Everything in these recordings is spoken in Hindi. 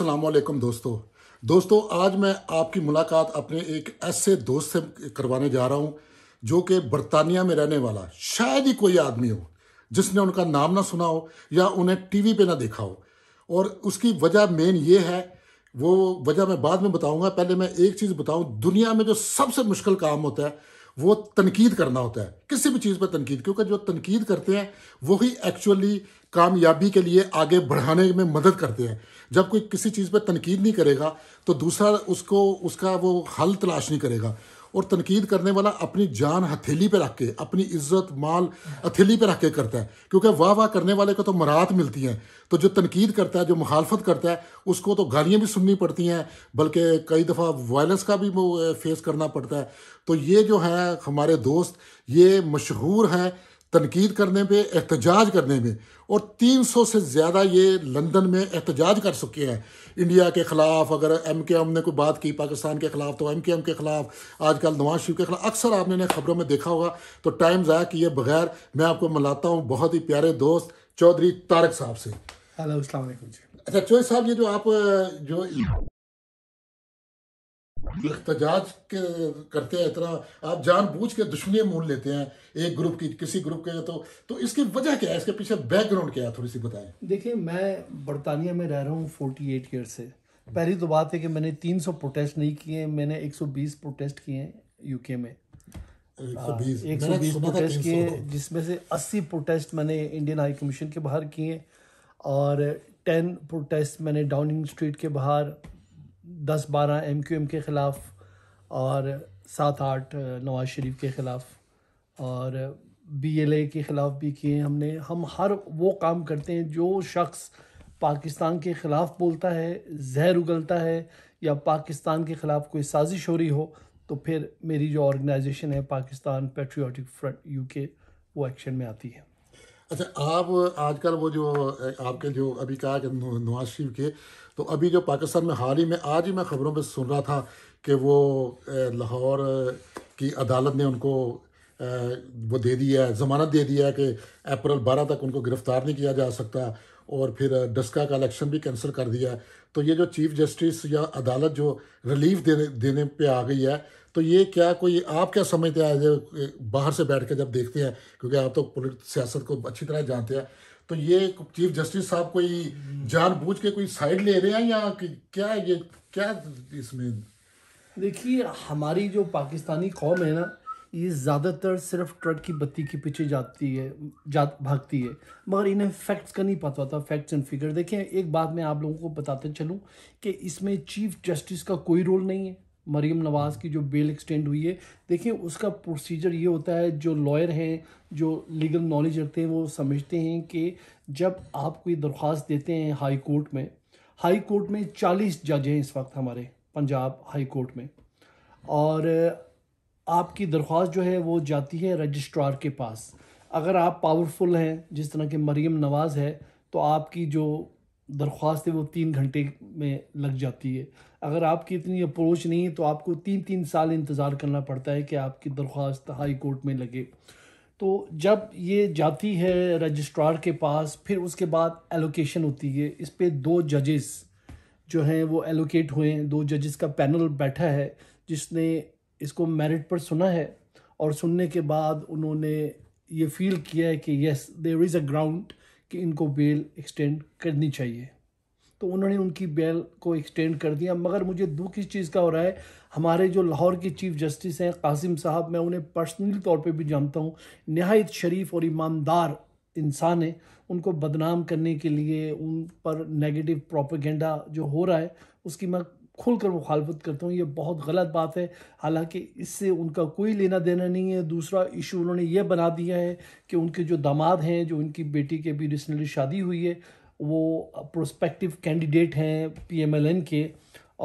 वालेकुम दोस्तों दोस्तों आज मैं आपकी मुलाकात अपने एक ऐसे दोस्त से करवाने जा रहा हूँ जो कि बरतानिया में रहने वाला शायद ही कोई आदमी हो जिसने उनका नाम ना सुना हो या उन्हें टीवी पे ना देखा हो और उसकी वजह मेन ये है वो वजह मैं बाद में बताऊँगा पहले मैं एक चीज़ बताऊँ दुनिया में जो सबसे मुश्किल काम होता है वो तनकीद करना होता है किसी भी चीज़ पर तनकीद क्योंकि जो तनकीद करते हैं वही एक्चुअली कामयाबी के लिए आगे बढ़ाने में मदद करते हैं जब कोई किसी चीज़ पर तनकीद नहीं करेगा तो दूसरा उसको उसका वो हल तलाश नहीं करेगा और तनकीद करने वाला अपनी जान हथेली पे रख के अपनी इज्जत माल हथेली पे रख के करता है क्योंकि वाह वाह करने वाले को तो मराहत मिलती हैं तो जो तनकीद करता है जो मुखालफत करता है उसको तो गालियाँ भी सुननी पड़ती हैं बल्कि कई दफ़ा वायलेंस का भी फेस करना पड़ता है तो ये जो है हमारे दोस्त ये मशहूर हैं तनकीद करने पर एहतजाज करने में और तीन सौ से ज़्यादा ये लंदन में एहतजाज कर चुके हैं इंडिया के ख़िलाफ़ अगर एम के एम ने कोई बात की पाकिस्तान के ख़िलाफ़ तो एम के एम के ख़िलाफ़ आजकल नवाज शरीफ के ख़िलाफ़ अक्सर आपने इन्हें ख़बरों में देखा होगा तो टाइम ज़ाया किए बगैर मैं आपको मिलाता हूँ बहुत ही प्यारे दोस्त चौधरी तारक साहब से हेलो अच्छा चौधरी साहब ये जो आप जो एहतजाज करते हैं इतना आप जान बूझ के दुश्मनी मोल लेते हैं एक ग्रुप की किसी ग्रुप के तो तो इसकी वजह क्या है इसके पीछे बैकग्राउंड क्या है थोड़ी सी बताएं देखिए मैं बरतानिया में रह रहा हूँ फोर्टी एट ईयर से पहली तो बात है कि मैंने तीन सौ प्रोटेस्ट नहीं किए मैंने एक सौ बीस प्रोटेस्ट किए हैं यूके में एक सौ बीस प्रोटेस्ट किए जिसमें से अस्सी प्रोटेस्ट मैंने इंडियन हाई कमीशन के बाहर किए और टेन प्रोटेस्ट मैंने डाउनिंग स्ट्रीट के बाहर दस बारह एम क्यू एम के ख़िलाफ़ और सात आठ नवाज शरीफ के ख़िलाफ़ और बी एल ए के ख़िलाफ़ भी किए हमने हम हर वो काम करते हैं जो शख्स पाकिस्तान के ख़िलाफ़ बोलता है जहर उगलता है या पाकिस्तान के ख़िलाफ़ कोई साजिश हो रही हो तो फिर मेरी जो ऑर्गेनाइजेशन है पाकिस्तान पेट्रियाटिक फ्रंट यू के वो एक्शन में आती है अच्छा आप आजकल वो जो आपके जो अभी कहा कि नवाज शरीफ के तो अभी जो पाकिस्तान में हाल ही में आज ही मैं ख़बरों में सुन रहा था कि वो लाहौर की अदालत ने उनको वो दे दिया है ज़मानत दे दिया है कि अप्रैल बारह तक उनको गिरफ़्तार नहीं किया जा सकता और फिर डस्का का इलेक्शन भी कैंसिल कर दिया है तो ये जो चीफ जस्टिस या अदालत जो रिलीफ देने देने पे आ गई है तो ये क्या कोई आप क्या समझते हैं बाहर से बैठ कर जब देखते हैं क्योंकि आप तो सियासत को अच्छी तरह जानते हैं तो ये चीफ जस्टिस साहब कोई हम्म। जानबूझ के कोई साइड ले रहे हैं या क्या ये क्या इसमें देखिए हमारी जो पाकिस्तानी कौम है ना ये ज़्यादातर सिर्फ ट्रक की बत्ती के पीछे जाती है जा भागती है मगर इन्हें फैक्ट्स का नहीं पता होता फैक्ट्स एंड फिगर देखें एक बात मैं आप लोगों को बताते चलूँ कि इसमें चीफ जस्टिस का कोई रोल नहीं है मरीम नवाज़ की जो बेल एक्सटेंड हुई है देखिए उसका प्रोसीजर ये होता है जो लॉयर हैं जो लीगल नॉलेज रखते हैं वो समझते हैं कि जब आप कोई दरख्वास्त देते हैं हाई कोर्ट में हाई कोर्ट में चालीस जज हैं इस वक्त हमारे पंजाब हाई कोर्ट में और आपकी दरख्वास्त जो है वो जाती है रजिस्ट्रार के पास अगर आप पावरफुल हैं जिस तरह के मरीम नवाज़ है तो आपकी जो दरख्वास्त वो तीन घंटे में लग जाती है अगर आपकी इतनी अप्रोच नहीं है तो आपको तीन तीन साल इंतज़ार करना पड़ता है कि आपकी दरख्वास्त हाई कोर्ट में लगे तो जब ये जाती है रजिस्ट्रार के पास फिर उसके बाद एलोकेशन होती है इस पर दो जजेस जो हैं वो एलोकेट हुए हैं दो जजेस का पैनल बैठा है जिसने इसको मेरिट पर सुना है और सुनने के बाद उन्होंने ये फील किया है कि yes there is a ground कि इनको बेल एक्सटेंड करनी चाहिए तो उन्होंने उनकी बेल को एक्सटेंड कर दिया मगर मुझे दुख इस चीज़ का हो रहा है हमारे जो लाहौर के चीफ जस्टिस हैं कासिम साहब मैं उन्हें पर्सनली तौर पे भी जानता हूँ नहायत शरीफ और ईमानदार इंसान है उनको बदनाम करने के लिए उन पर नेगेटिव प्रोपेगेंडा जो हो रहा है उसकी मैं खुलकर मुखालफत करता हूँ ये बहुत गलत बात है हालांकि इससे उनका कोई लेना देना नहीं है दूसरा इशू उन्होंने ये बना दिया है कि उनके जो दामाद हैं जो उनकी बेटी के भी रिसेंटली शादी हुई है वो प्रोस्पेक्टिव कैंडिडेट हैं पीएमएलएन के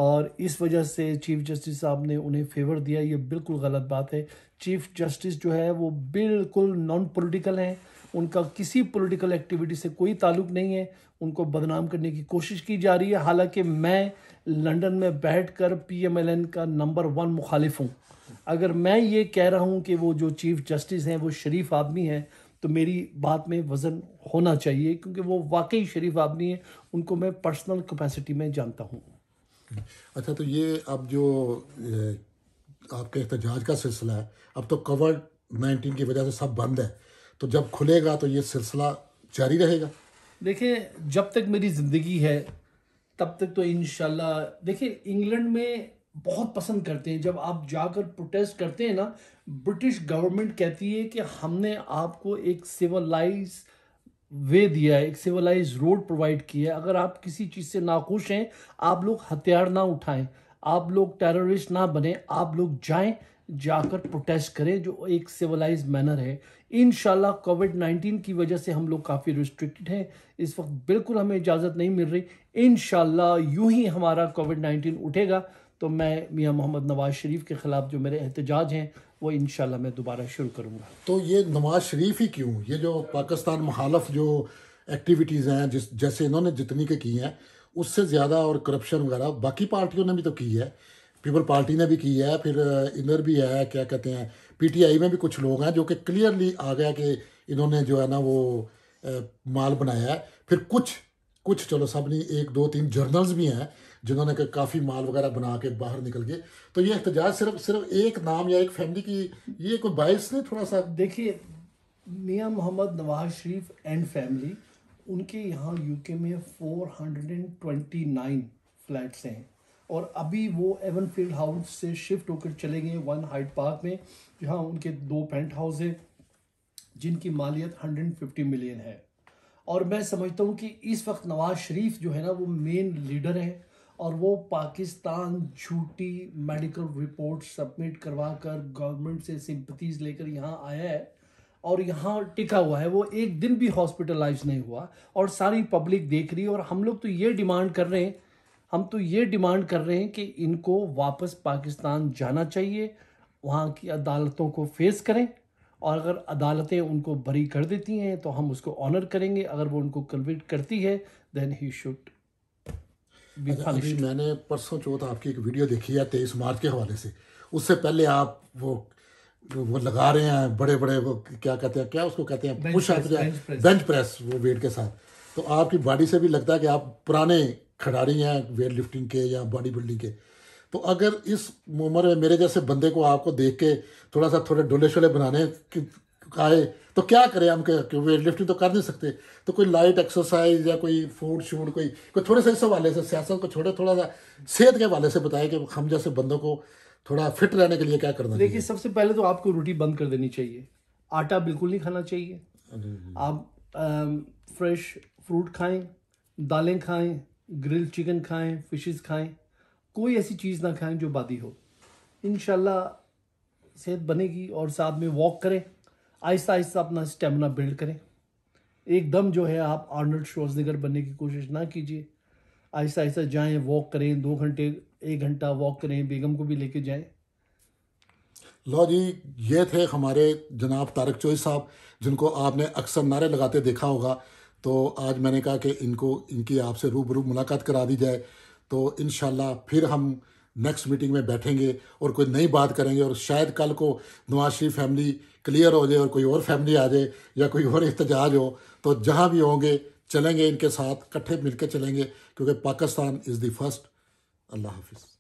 और इस वजह से चीफ जस्टिस साहब ने उन्हें फेवर दिया ये बिल्कुल गलत बात है चीफ जस्टिस जो है वो बिल्कुल नॉन पोलिटिकल हैं उनका किसी पॉलिटिकल एक्टिविटी से कोई ताल्लुक नहीं है उनको बदनाम करने की कोशिश की जा रही है हालांकि मैं लंदन में बैठकर पीएमएलएन का नंबर वन मुखालिफ हूँ अगर मैं ये कह रहा हूँ कि वो जो चीफ जस्टिस हैं वो शरीफ आदमी हैं तो मेरी बात में वज़न होना चाहिए क्योंकि वो वाकई शरीफ आदमी है उनको मैं पर्सनल कैपेसिटी में जानता हूँ अच्छा तो ये अब जो आपके एहतजाज का सिलसिला है अब तो कोविड नाइन्टीन की वजह से सब बंद है तो जब खुलेगा तो ये सिलसिला जारी रहेगा देखिए जब तक मेरी ज़िंदगी है तब तक तो इन देखिए इंग्लैंड में बहुत पसंद करते हैं जब आप जाकर प्रोटेस्ट करते हैं ना ब्रिटिश गवर्नमेंट कहती है कि हमने आपको एक सिविलाइज वे दिया है एक सिविलाइज रोड प्रोवाइड किया है अगर आप किसी चीज़ से नाखुश हैं आप लोग हथियार ना उठाएं आप लोग टेररिस्ट ना बने आप लोग जाएं जाकर प्रोटेस्ट करें जो एक सिविलाइज मैनर है इन कोविड नाइन्टीन की वजह से हम लोग काफ़ी रिस्ट्रिक्टेड हैं इस वक्त बिल्कुल हमें इजाज़त नहीं मिल रही इन यूं ही हमारा कोविड नाइन्टीन उठेगा तो मैं मियाँ मोहम्मद नवाज शरीफ के ख़िलाफ़ जो मेरे एहतजाज हैं वो इन मैं दोबारा शुरू करूँगा तो ये नवाज शरीफ ही क्यों ये जो पाकिस्तान मुखालफ जो एक्टिविटीज़ हैं जिस जैसे इन्होंने जितनी के की हैं उससे ज़्यादा और करप्शन वगैरह बाकी पार्टियों ने भी तो की है पीपल पार्टी ने भी की है फिर इधर भी है क्या कहते हैं पीटीआई में भी कुछ लोग हैं जो कि क्लियरली आ गया कि इन्होंने जो है ना वो माल बनाया है फिर कुछ कुछ चलो सब नहीं एक दो तीन जर्नल्स भी हैं जिन्होंने काफ़ी माल वगैरह बना के बाहर निकल गए तो ये एहतजाज सिर्फ सिर्फ एक नाम या एक फैमिली की ये कोई बायस नहीं थोड़ा सा देखिए मियाँ मोहम्मद नवाज शरीफ एंड फैमिली उनके यहाँ यूके में 429 फ्लैट्स हैं और अभी वो एवन फील्ड हाउस से शिफ्ट होकर चले गए वन हाइट पार्क में जहाँ उनके दो पेंट हाउस हैं जिनकी मालियत 150 मिलियन है और मैं समझता हूँ कि इस वक्त नवाज शरीफ जो है ना वो मेन लीडर है और वो पाकिस्तान झूठी मेडिकल रिपोर्ट सबमिट करवा कर गवर्नमेंट से सिंपथीज लेकर यहाँ आया है और यहाँ टिका हुआ है वो एक दिन भी हॉस्पिटलाइज नहीं हुआ और सारी पब्लिक देख रही है और हम लोग तो ये डिमांड कर रहे हैं हम तो ये डिमांड कर रहे हैं कि इनको वापस पाकिस्तान जाना चाहिए वहाँ की अदालतों को फेस करें और अगर अदालतें उनको बरी कर देती हैं तो हम उसको ऑनर करेंगे अगर वो उनको कन्विट करती है देन ही शुड अभी मैंने परसों चौथ आपकी एक वीडियो देखी है तेईस मार्च के हवाले से उससे पहले आप वो वो लगा रहे हैं बड़े बड़े वो क्या कहते हैं क्या उसको कहते हैं बेंच प्रेस, बेंच प्रेस वो वेट के साथ तो आपकी बॉडी से भी लगता है कि आप पुराने खिलाड़ी हैं वेट लिफ्टिंग के या बॉडी बिल्डिंग के तो अगर इस उम्र में मेरे जैसे बंदे को आपको देख के थोड़ा सा थोड़े डोले शोले बनाने आए तो क्या करें हम क्यों वेट लिफ्टिंग तो कर नहीं सकते तो कोई लाइट एक्सरसाइज या कोई फूड शूड कोई कोई थोड़े से इस वाले से सियासत को छोड़े थोड़ा सा सेहत के वाले से बताएं कि हम जैसे बंदों को थोड़ा फिट रहने के लिए क्या करना देखिए सबसे पहले तो आपको रोटी बंद कर देनी चाहिए आटा बिल्कुल नहीं खाना चाहिए आप आ, फ्रेश फ्रूट खाएं दालें खाएं ग्रिल चिकन खाएं फिशेस खाएं कोई ऐसी चीज़ ना खाएं जो बादी हो इन सेहत बनेगी और साथ में वॉक करें आहिस्ता आहिस्ता अपना स्टेमिना बिल्ड करें एकदम जो है आप आर्नल्ड शोजनेगर बनने की कोशिश ना कीजिए आहिस्ता आहिस्ता जाएं वॉक करें दो घंटे एक घंटा वॉक करें बेगम को भी लेके जाएं लो जी ये थे हमारे जनाब तारक चोई साहब जिनको आपने अक्सर नारे लगाते देखा होगा तो आज मैंने कहा कि इनको इनकी आपसे रूबरू मुलाकात करा दी जाए तो इन फिर हम नेक्स्ट मीटिंग में बैठेंगे और कोई नई बात करेंगे और शायद कल को नवाज शरीफ फैमिली क्लियर हो जाए और कोई और फैमिली आ जाए या कोई और एहतजाज हो तो जहाँ भी होंगे चलेंगे इनके साथ इकट्ठे मिलकर चलेंगे क्योंकि पाकिस्तान इज़ दी फर्स्ट अल्लाह हाफिज़